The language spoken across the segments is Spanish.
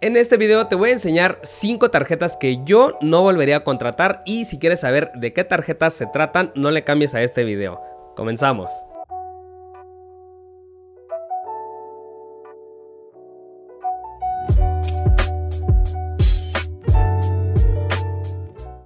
En este video te voy a enseñar 5 tarjetas que yo no volvería a contratar y si quieres saber de qué tarjetas se tratan no le cambies a este video. Comenzamos.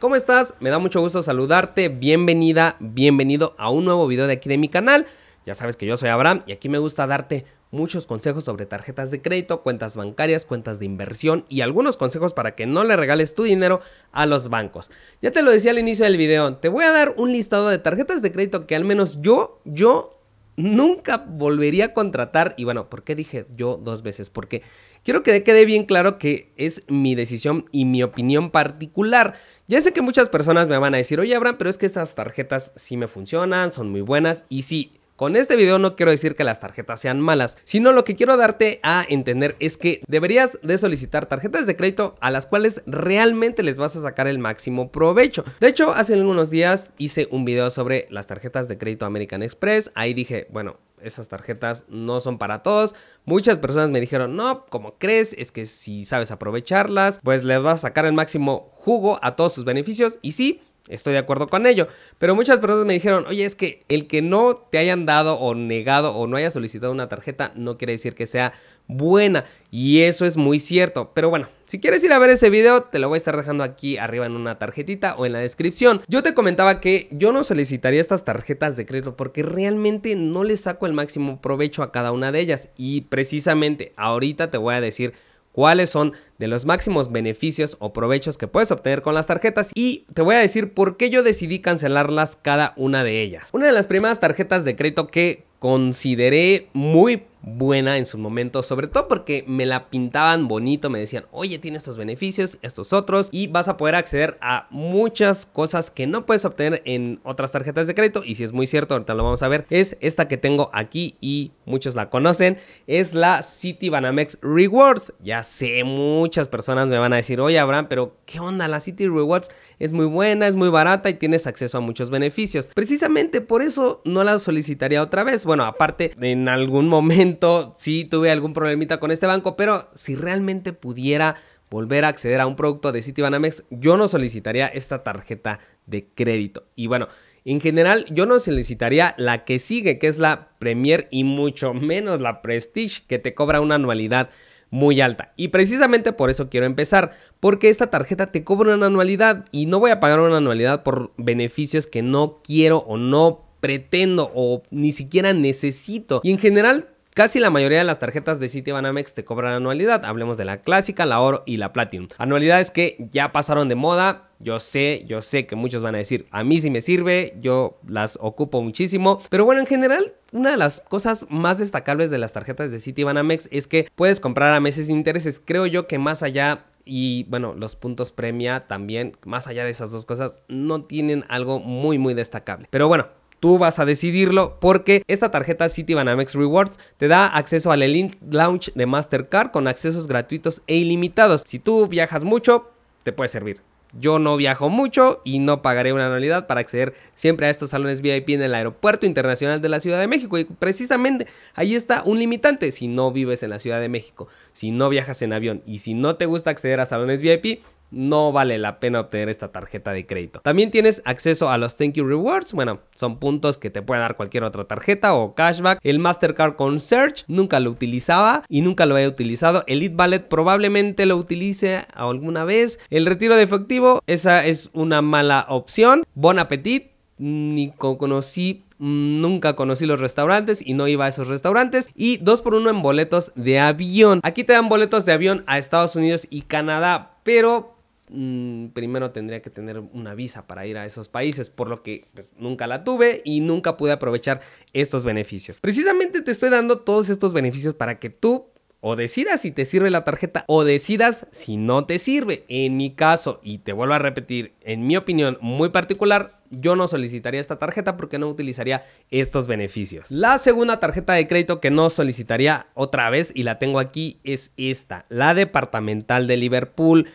¿Cómo estás? Me da mucho gusto saludarte, bienvenida, bienvenido a un nuevo video de aquí de mi canal. Ya sabes que yo soy Abraham y aquí me gusta darte muchos consejos sobre tarjetas de crédito, cuentas bancarias, cuentas de inversión y algunos consejos para que no le regales tu dinero a los bancos. Ya te lo decía al inicio del video, te voy a dar un listado de tarjetas de crédito que al menos yo, yo nunca volvería a contratar. Y bueno, ¿por qué dije yo dos veces? Porque quiero que quede bien claro que es mi decisión y mi opinión particular. Ya sé que muchas personas me van a decir, oye Abraham, pero es que estas tarjetas sí me funcionan, son muy buenas y sí con este video no quiero decir que las tarjetas sean malas, sino lo que quiero darte a entender es que deberías de solicitar tarjetas de crédito a las cuales realmente les vas a sacar el máximo provecho. De hecho, hace algunos días hice un video sobre las tarjetas de crédito American Express, ahí dije, bueno, esas tarjetas no son para todos. Muchas personas me dijeron, no, como crees? Es que si sabes aprovecharlas, pues les vas a sacar el máximo jugo a todos sus beneficios. Y sí, Estoy de acuerdo con ello. Pero muchas personas me dijeron, oye, es que el que no te hayan dado o negado o no haya solicitado una tarjeta no quiere decir que sea buena. Y eso es muy cierto. Pero bueno, si quieres ir a ver ese video, te lo voy a estar dejando aquí arriba en una tarjetita o en la descripción. Yo te comentaba que yo no solicitaría estas tarjetas de crédito porque realmente no le saco el máximo provecho a cada una de ellas. Y precisamente ahorita te voy a decir cuáles son de los máximos beneficios o provechos que puedes obtener con las tarjetas y te voy a decir por qué yo decidí cancelarlas cada una de ellas. Una de las primeras tarjetas de crédito que consideré muy buena en su momento, sobre todo porque me la pintaban bonito, me decían, oye, tiene estos beneficios, estos otros, y vas a poder acceder a muchas cosas que no puedes obtener en otras tarjetas de crédito, y si es muy cierto, ahorita lo vamos a ver, es esta que tengo aquí y muchos la conocen, es la City Banamex Rewards, ya sé, muchas personas me van a decir, oye, Abraham, pero ¿qué onda la City Rewards? es muy buena, es muy barata y tienes acceso a muchos beneficios. Precisamente por eso no la solicitaría otra vez. Bueno, aparte, en algún momento sí tuve algún problemita con este banco, pero si realmente pudiera volver a acceder a un producto de Citibanamex, yo no solicitaría esta tarjeta de crédito. Y bueno, en general, yo no solicitaría la que sigue, que es la Premier y mucho menos la Prestige, que te cobra una anualidad muy alta. Y precisamente por eso quiero empezar, porque esta tarjeta te cobra una anualidad y no voy a pagar una anualidad por beneficios que no quiero o no pretendo o ni siquiera necesito. Y en general Casi la mayoría de las tarjetas de Citibanamex te cobran anualidad. Hablemos de la clásica, la oro y la platinum. Anualidades que ya pasaron de moda, yo sé, yo sé que muchos van a decir, a mí sí me sirve, yo las ocupo muchísimo, pero bueno, en general, una de las cosas más destacables de las tarjetas de Citibanamex es que puedes comprar a meses sin intereses. Creo yo que más allá y bueno, los puntos premia también, más allá de esas dos cosas, no tienen algo muy muy destacable. Pero bueno, Tú vas a decidirlo porque esta tarjeta Banamex Rewards te da acceso al Elite Lounge de Mastercard con accesos gratuitos e ilimitados. Si tú viajas mucho, te puede servir. Yo no viajo mucho y no pagaré una anualidad para acceder siempre a estos salones VIP en el Aeropuerto Internacional de la Ciudad de México. Y precisamente ahí está un limitante. Si no vives en la Ciudad de México, si no viajas en avión y si no te gusta acceder a salones VIP, no vale la pena obtener esta tarjeta de crédito. También tienes acceso a los Thank You Rewards, bueno, son puntos que te puede dar cualquier otra tarjeta o cashback. El Mastercard con Search nunca lo utilizaba y nunca lo he utilizado. El Elite Ballet probablemente lo utilice alguna vez. El retiro de efectivo, esa es una mala opción. Bon Appetit, ni conocí mm, Nunca conocí los restaurantes y no iba a esos restaurantes. Y 2 por 1 en boletos de avión. Aquí te dan boletos de avión a Estados Unidos y Canadá. Pero Mm, primero tendría que tener una visa para ir a esos países, por lo que pues, nunca la tuve y nunca pude aprovechar estos beneficios. Precisamente te estoy dando todos estos beneficios para que tú o decidas si te sirve la tarjeta o decidas si no te sirve. En mi caso, y te vuelvo a repetir, en mi opinión muy particular, yo no solicitaría esta tarjeta porque no utilizaría estos beneficios. La segunda tarjeta de crédito que no solicitaría otra vez y la tengo aquí es esta, la departamental de Liverpool.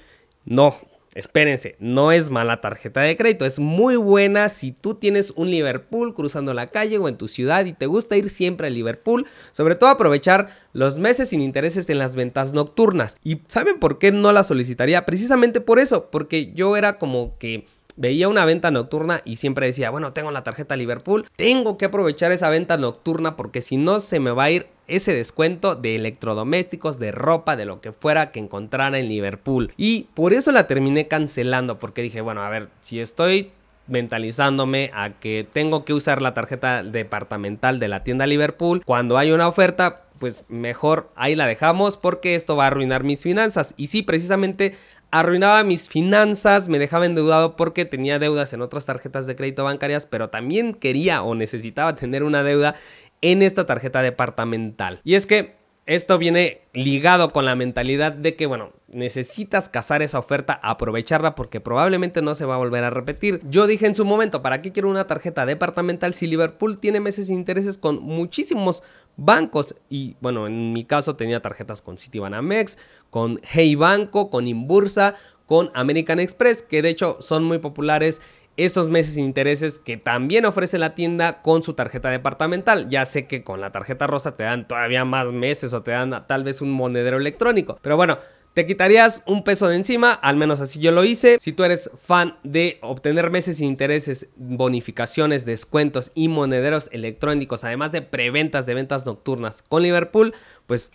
No, espérense, no es mala tarjeta de crédito, es muy buena si tú tienes un Liverpool cruzando la calle o en tu ciudad y te gusta ir siempre al Liverpool, sobre todo aprovechar los meses sin intereses en las ventas nocturnas. ¿Y saben por qué no la solicitaría? Precisamente por eso, porque yo era como que veía una venta nocturna y siempre decía, bueno, tengo la tarjeta Liverpool, tengo que aprovechar esa venta nocturna porque si no se me va a ir ese descuento de electrodomésticos, de ropa, de lo que fuera que encontrara en Liverpool. Y por eso la terminé cancelando porque dije, bueno, a ver, si estoy mentalizándome a que tengo que usar la tarjeta departamental de la tienda Liverpool cuando hay una oferta, pues mejor ahí la dejamos porque esto va a arruinar mis finanzas. Y sí, precisamente arruinaba mis finanzas, me dejaba endeudado porque tenía deudas en otras tarjetas de crédito bancarias, pero también quería o necesitaba tener una deuda en esta tarjeta departamental. Y es que esto viene ligado con la mentalidad de que, bueno, necesitas cazar esa oferta, aprovecharla porque probablemente no se va a volver a repetir. Yo dije en su momento, ¿para qué quiero una tarjeta departamental si Liverpool tiene meses de intereses con muchísimos bancos. Y bueno, en mi caso tenía tarjetas con Citibanamex, con Hey Banco, con Inbursa con American Express, que de hecho son muy populares esos meses sin intereses que también ofrece la tienda con su tarjeta departamental. Ya sé que con la tarjeta rosa te dan todavía más meses o te dan tal vez un monedero electrónico, pero bueno. Te quitarías un peso de encima, al menos así yo lo hice. Si tú eres fan de obtener meses sin intereses, bonificaciones, descuentos y monederos electrónicos, además de preventas de ventas nocturnas con Liverpool, pues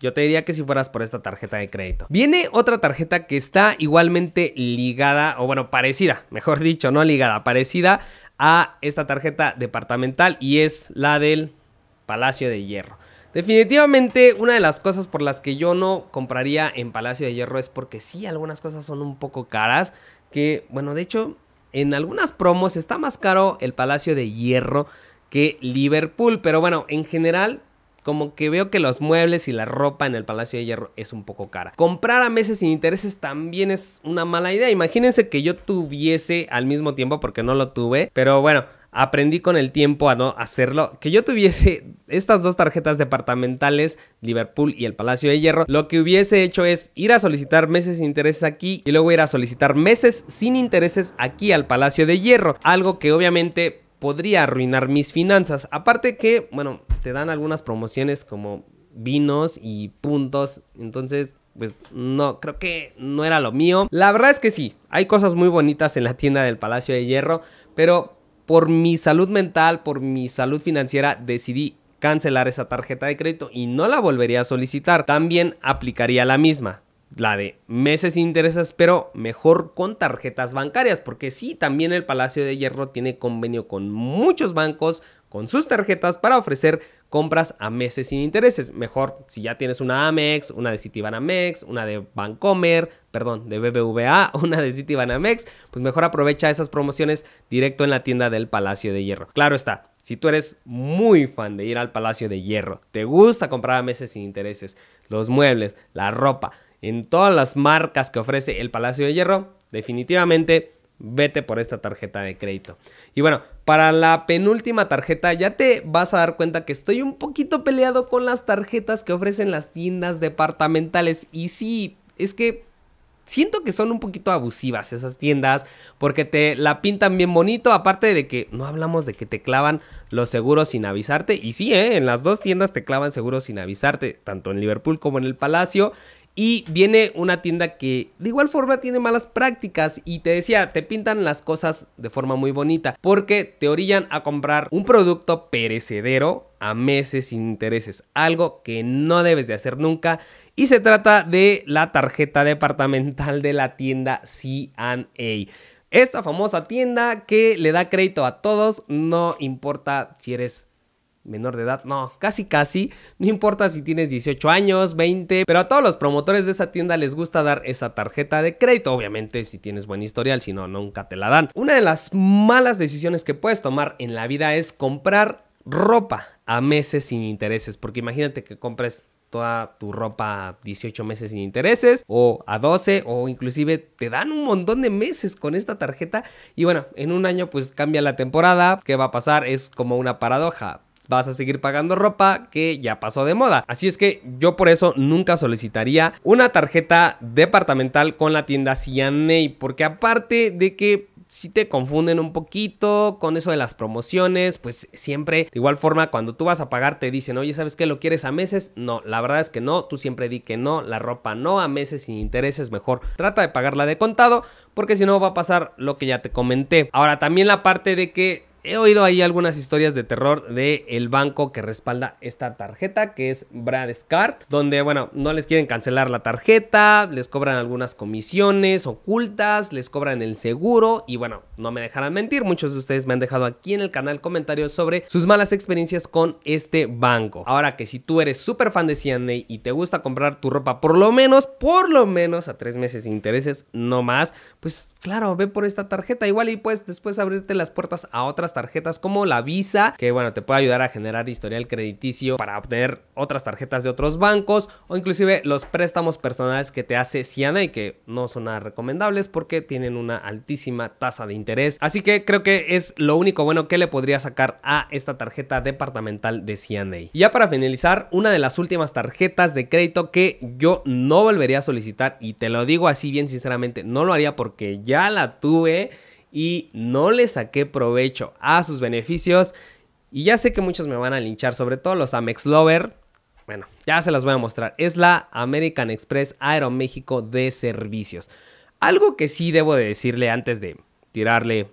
yo te diría que si fueras por esta tarjeta de crédito. Viene otra tarjeta que está igualmente ligada, o bueno, parecida, mejor dicho, no ligada, parecida a esta tarjeta departamental y es la del Palacio de Hierro. Definitivamente una de las cosas por las que yo no compraría en Palacio de Hierro es porque sí, algunas cosas son un poco caras. Que, bueno, de hecho, en algunas promos está más caro el Palacio de Hierro que Liverpool. Pero bueno, en general, como que veo que los muebles y la ropa en el Palacio de Hierro es un poco cara. Comprar a meses sin intereses también es una mala idea. Imagínense que yo tuviese al mismo tiempo, porque no lo tuve. Pero bueno, aprendí con el tiempo a no hacerlo. Que yo tuviese estas dos tarjetas departamentales, Liverpool y el Palacio de Hierro, lo que hubiese hecho es ir a solicitar meses sin intereses aquí y luego ir a solicitar meses sin intereses aquí al Palacio de Hierro. Algo que obviamente podría arruinar mis finanzas. Aparte que, bueno, te dan algunas promociones como vinos y puntos. Entonces, pues no, creo que no era lo mío. La verdad es que sí, hay cosas muy bonitas en la tienda del Palacio de Hierro, pero por mi salud mental, por mi salud financiera, decidí cancelar esa tarjeta de crédito y no la volvería a solicitar. También aplicaría la misma la de meses sin intereses, pero mejor con tarjetas bancarias, porque sí, también el Palacio de Hierro tiene convenio con muchos bancos, con sus tarjetas, para ofrecer compras a meses sin intereses. Mejor si ya tienes una Amex, una de Citibanamex, una de Bancomer, perdón, de BBVA, una de Citibanamex, pues mejor aprovecha esas promociones directo en la tienda del Palacio de Hierro. Claro está, si tú eres muy fan de ir al Palacio de Hierro, te gusta comprar a meses sin intereses, los muebles, la ropa, en todas las marcas que ofrece el Palacio de Hierro, definitivamente vete por esta tarjeta de crédito. Y bueno, para la penúltima tarjeta ya te vas a dar cuenta que estoy un poquito peleado con las tarjetas que ofrecen las tiendas departamentales. Y sí, es que siento que son un poquito abusivas esas tiendas porque te la pintan bien bonito, aparte de que no hablamos de que te clavan los seguros sin avisarte y sí, ¿eh? en las dos tiendas te clavan seguros sin avisarte, tanto en Liverpool como en el Palacio y viene una tienda que de igual forma tiene malas prácticas y te decía, te pintan las cosas de forma muy bonita porque te orillan a comprar un producto perecedero a meses sin intereses, algo que no debes de hacer nunca. Y se trata de la tarjeta departamental de la tienda C&A. Esta famosa tienda que le da crédito a todos, no importa si eres menor de edad, no, casi casi, no importa si tienes 18 años, 20, pero a todos los promotores de esa tienda les gusta dar esa tarjeta de crédito, obviamente si tienes buen historial, si no, nunca te la dan. Una de las malas decisiones que puedes tomar en la vida es comprar ropa a meses sin intereses, porque imagínate que compres toda tu ropa a 18 meses sin intereses o a 12 o inclusive te dan un montón de meses con esta tarjeta y bueno, en un año pues cambia la temporada, ¿qué va a pasar? Es como una paradoja vas a seguir pagando ropa que ya pasó de moda. Así es que yo por eso nunca solicitaría una tarjeta departamental con la tienda CNA, porque aparte de que si te confunden un poquito con eso de las promociones, pues siempre de igual forma cuando tú vas a pagar te dicen, oye, ¿sabes qué? ¿Lo quieres a meses? No, la verdad es que no, tú siempre di que no, la ropa no a meses sin intereses, mejor trata de pagarla de contado porque si no va a pasar lo que ya te comenté. Ahora también la parte de que he oído ahí algunas historias de terror De el banco que respalda esta tarjeta, que es Bradescard, donde, bueno, no les quieren cancelar la tarjeta, les cobran algunas comisiones ocultas, les cobran el seguro y, bueno, no me dejarán mentir, muchos de ustedes me han dejado aquí en el canal comentarios sobre sus malas experiencias con este banco. Ahora que si tú eres súper fan de CNA y te gusta comprar tu ropa por lo menos, por lo menos a tres meses de intereses, no más, pues claro, ve por esta tarjeta, igual y puedes después abrirte las puertas a otras tarjetas como la Visa, que bueno, te puede ayudar a generar historial crediticio para obtener otras tarjetas de otros bancos o inclusive los préstamos personales que te hace Siana y que no son nada recomendables porque tienen una altísima tasa de interés. Así que creo que es lo único bueno que le podría sacar a esta tarjeta departamental de CNA. ya para finalizar, una de las últimas tarjetas de crédito que yo no volvería a solicitar y te lo digo así bien sinceramente, no lo haría porque ya la tuve y no le saqué provecho a sus beneficios. Y ya sé que muchos me van a linchar, sobre todo los Amex Lover. Bueno, ya se las voy a mostrar. Es la American Express Aeroméxico de servicios. Algo que sí debo de decirle antes de tirarle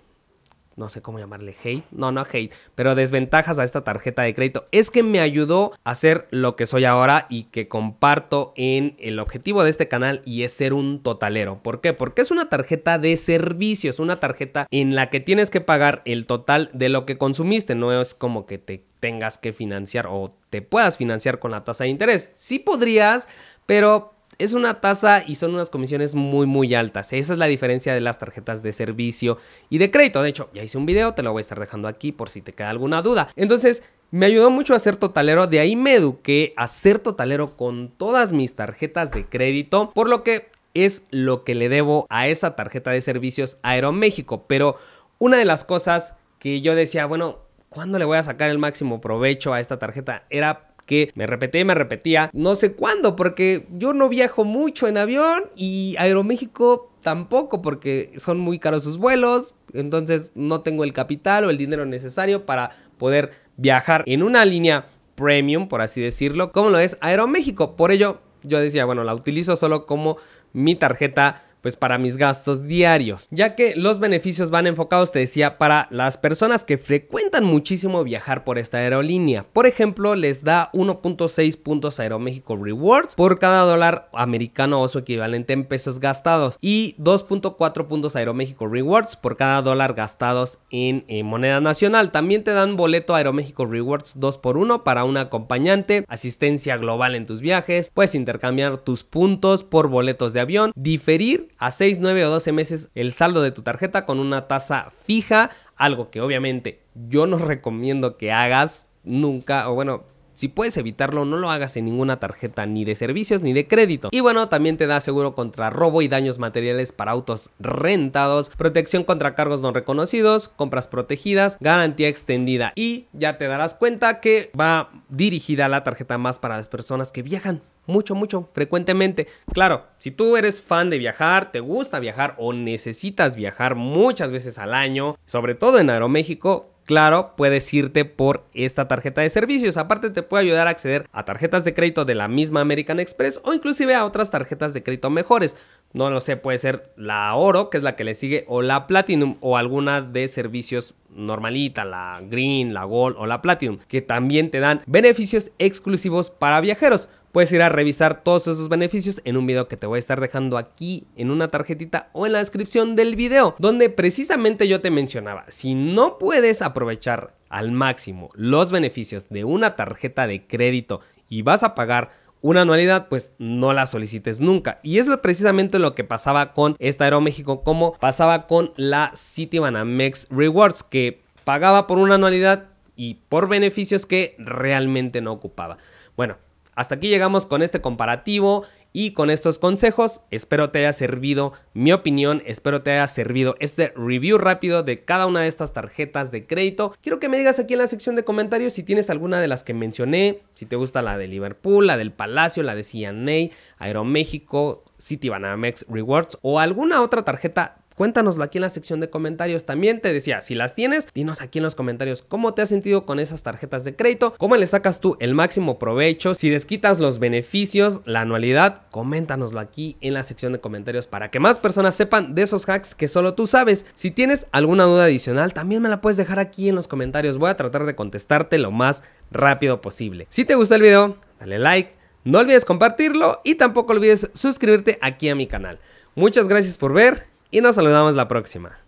no sé cómo llamarle hate, no, no hate, pero desventajas a esta tarjeta de crédito. Es que me ayudó a ser lo que soy ahora y que comparto en el objetivo de este canal y es ser un totalero. ¿Por qué? Porque es una tarjeta de servicios, una tarjeta en la que tienes que pagar el total de lo que consumiste, no es como que te tengas que financiar o te puedas financiar con la tasa de interés. Sí podrías, pero es una tasa y son unas comisiones muy muy altas. Esa es la diferencia de las tarjetas de servicio y de crédito. De hecho, ya hice un video, te lo voy a estar dejando aquí por si te queda alguna duda. Entonces, me ayudó mucho a ser totalero, de ahí me eduqué a ser totalero con todas mis tarjetas de crédito, por lo que es lo que le debo a esa tarjeta de servicios Aeroméxico. Pero una de las cosas que yo decía, bueno, ¿cuándo le voy a sacar el máximo provecho a esta tarjeta? Era que me repetía y me repetía, no sé cuándo, porque yo no viajo mucho en avión y Aeroméxico tampoco porque son muy caros sus vuelos, entonces no tengo el capital o el dinero necesario para poder viajar en una línea premium, por así decirlo, como lo es Aeroméxico. Por ello, yo decía, bueno, la utilizo solo como mi tarjeta pues para mis gastos diarios, ya que los beneficios van enfocados, te decía, para las personas que frecuentan muchísimo viajar por esta aerolínea. Por ejemplo, les da 1.6 puntos Aeroméxico Rewards por cada dólar americano o su equivalente en pesos gastados y 2.4 puntos Aeroméxico Rewards por cada dólar gastados en, eh, moneda nacional. También te dan boleto Aeroméxico Rewards 2x1 para una acompañante, asistencia global en tus viajes, puedes intercambiar tus puntos por boletos de avión, diferir a 6, 9 o 12 meses el saldo de tu tarjeta con una tasa fija, algo que obviamente yo no recomiendo que hagas nunca, o bueno, si puedes evitarlo, no lo hagas en ninguna tarjeta ni de servicios ni de crédito. Y bueno, también te da seguro contra robo y daños materiales para autos rentados, protección contra cargos no reconocidos, compras protegidas, garantía extendida. Y ya te darás cuenta que va dirigida la tarjeta más para las personas que viajan mucho, mucho, frecuentemente. Claro, si tú eres fan de viajar, te gusta viajar o necesitas viajar muchas veces al año, sobre todo en Aeroméxico, Claro, puedes irte por esta tarjeta de servicios. Aparte te puede ayudar a acceder a tarjetas de crédito de la misma American Express o inclusive a otras tarjetas de crédito mejores. No lo sé, puede ser la Oro, que es la que le sigue, o la Platinum o alguna de servicios normalita, la Green, la Gold o la Platinum, que también te dan beneficios exclusivos para viajeros. Puedes ir a revisar todos esos beneficios en un video que te voy a estar dejando aquí en una tarjetita o en la descripción del video, donde precisamente yo te mencionaba, si no puedes aprovechar al máximo los beneficios de una tarjeta de crédito y vas a pagar una anualidad, pues no la solicites nunca. Y es lo, precisamente lo que pasaba con esta Aeroméxico, como pasaba con la Citibanamex Rewards, que pagaba por una anualidad y por beneficios que realmente no ocupaba. Bueno, hasta aquí llegamos con este comparativo y con estos consejos. Espero te haya servido mi opinión, espero te haya servido este review rápido de cada una de estas tarjetas de crédito. Quiero que me digas aquí en la sección de comentarios si tienes alguna de las que mencioné, si te gusta la de Liverpool, la del Palacio, la de CNA, Aeroméxico, Banamex, Rewards o alguna otra tarjeta Cuéntanoslo aquí en la sección de comentarios. También te decía, si las tienes, dinos aquí en los comentarios cómo te has sentido con esas tarjetas de crédito, cómo le sacas tú el máximo provecho, si desquitas los beneficios, la anualidad, coméntanoslo aquí en la sección de comentarios para que más personas sepan de esos hacks que solo tú sabes. Si tienes alguna duda adicional, también me la puedes dejar aquí en los comentarios. Voy a tratar de contestarte lo más rápido posible. Si te gustó el video, dale like, no olvides compartirlo y tampoco olvides suscribirte aquí a mi canal. Muchas gracias por ver y nos saludamos la próxima.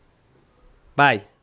Bye.